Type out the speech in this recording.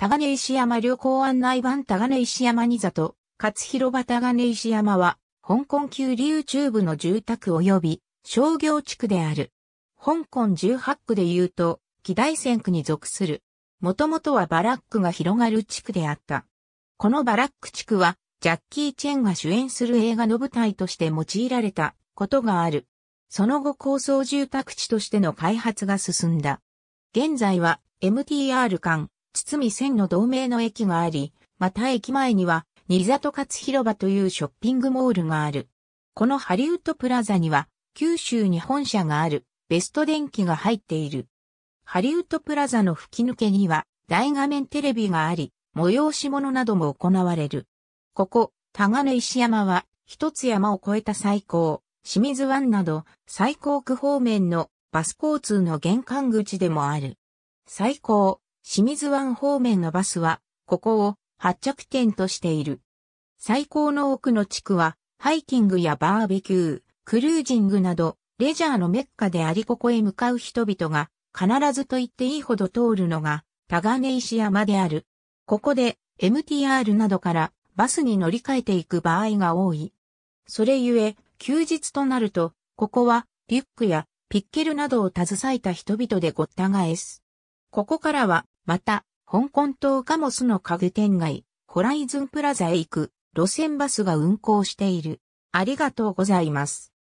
タガネ石山旅行案内版タガネ石山に里、勝広場タガネ石山は、香港旧流中部の住宅及び商業地区である。香港18区で言うと、紀大仙区に属する。もともとはバラックが広がる地区であった。このバラック地区は、ジャッキー・チェンが主演する映画の舞台として用いられたことがある。その後高層住宅地としての開発が進んだ。現在は MTR 間堤線の同名の駅があり、また駅前には、新里勝広場というショッピングモールがある。このハリウッドプラザには、九州に本社がある、ベスト電機が入っている。ハリウッドプラザの吹き抜けには、大画面テレビがあり、催し物なども行われる。ここ、タガネ石山は、一つ山を越えた最高、清水湾など、最高区方面のバス交通の玄関口でもある。最高、清水湾方面のバスは、ここを発着点としている。最高の奥の地区は、ハイキングやバーベキュー、クルージングなど、レジャーのメッカでありここへ向かう人々が、必ずと言っていいほど通るのが、タガネ石山である。ここで、MTR などからバスに乗り換えていく場合が多い。それゆえ、休日となると、ここは、リュックやピッケルなどを携えた人々でごった返す。ここからは、また、香港島カモスの家具店街、ホライズンプラザへ行く路線バスが運行している。ありがとうございます。